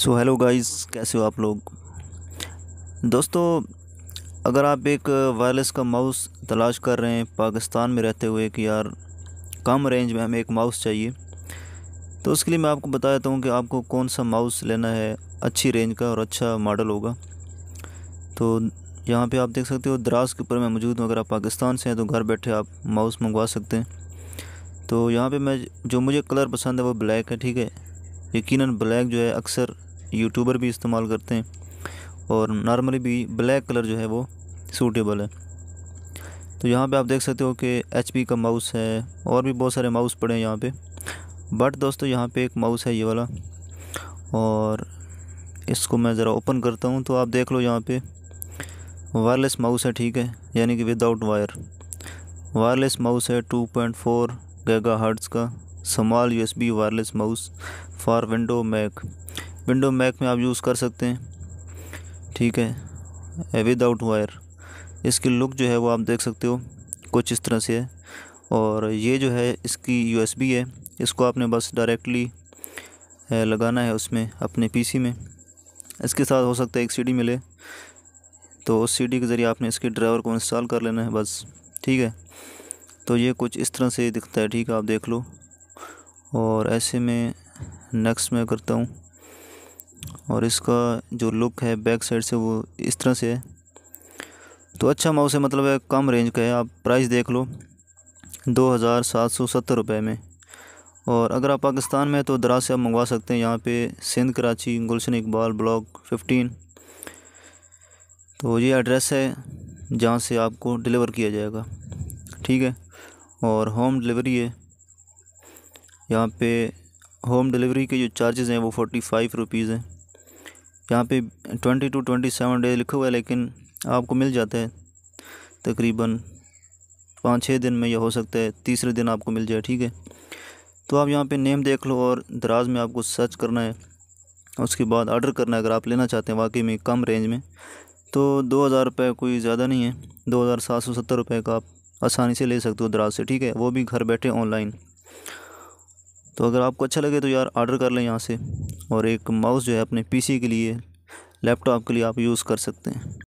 so hello guys कैसे हो आप लोग दोस्तों अगर आप एक वायरलेस का माउस तलाश कर रहे हैं पाकिस्तान में रहते हुए कि यार कम रेंज में हमें एक माउस चाहिए तो उसके लिए मैं आपको बता देता हूँ कि आपको कौन सा माउस लेना है अच्छी रेंज का और अच्छा मॉडल होगा तो यहाँ पे आप देख सकते हो द्रास के ऊपर मैं मौजूद हूँ अगर आप पाकिस्तान से हैं तो घर बैठे आप माउस मंगवा सकते हैं तो यहाँ पे मैं जो मुझे कलर पसंद है वो ब्लैक है ठीक है यकीनन ब्लैक जो है अक्सर यूट्यूबर भी इस्तेमाल करते हैं और नॉर्मली भी ब्लैक कलर जो है वो सूटेबल है तो यहाँ पे आप देख सकते हो कि एच का माउस है और भी बहुत सारे माउस पड़े हैं यहाँ पे बट दोस्तों यहाँ पे एक माउस है ये वाला और इसको मैं ज़रा ओपन करता हूँ तो आप देख लो यहाँ पे वायरलेस माउस है ठीक है यानी कि विदाउट वायर वायरलेस माउस है 2.4 पॉइंट का small U wireless mouse for window mac window mac में आप यूज़ कर सकते हैं ठीक है विदाउट वायर इसकी लुक जो है वो आप देख सकते हो कुछ इस तरह से है और ये जो है इसकी यूएसबी है इसको आपने बस डायरेक्टली लगाना है उसमें अपने पीसी में इसके साथ हो सकता है एक सीडी मिले तो उस सीडी के ज़रिए आपने इसके ड्राइवर को इंस्टॉल कर लेना है बस ठीक है तो ये कुछ इस तरह से दिखता है ठीक है आप देख लो और ऐसे में नेक्स्ट में करता हूँ और इसका जो लुक है बैक साइड से वो इस तरह से है तो अच्छा माउस है मतलब है कम रेंज का है आप प्राइस देख लो दो हज़ार सात सौ सत्तर रुपये में और अगर आप पाकिस्तान में तो दराज से आप मंगवा सकते हैं यहाँ पे सिंध कराची गुलशन इकबाल ब्लॉक फिफ्टीन तो ये एड्रेस है जहाँ से आपको डिलीवर किया जाएगा ठीक है और होम डिलीवरी है यहाँ पे होम डिलीवरी के जो चार्जेस हैं वो फ़ोर्टी फाइव रुपीज़ हैं यहाँ पे twenty two twenty seven days लिखा हुआ है लेकिन आपको मिल जाता है तकरीबन पाँच छः दिन में यह हो सकता है तीसरे दिन आपको मिल जाए ठीक है तो आप यहाँ पे नेम देख लो और दराज में आपको सर्च करना है उसके बाद ऑर्डर करना है अगर आप लेना चाहते हैं वाकई में कम रेंज में तो दो हज़ार रुपये कोई ज़्यादा नहीं है दो हज़ार सात सौ सत्तर रुपये का आप आसानी से ले सकते हो दराज से ठीक है वो भी घर बैठे ऑनलाइन तो अगर आपको अच्छा लगे तो यार ऑर्डर कर लें यहाँ से और एक माउस जो है अपने पीसी के लिए लैपटॉप के लिए आप यूज़ कर सकते हैं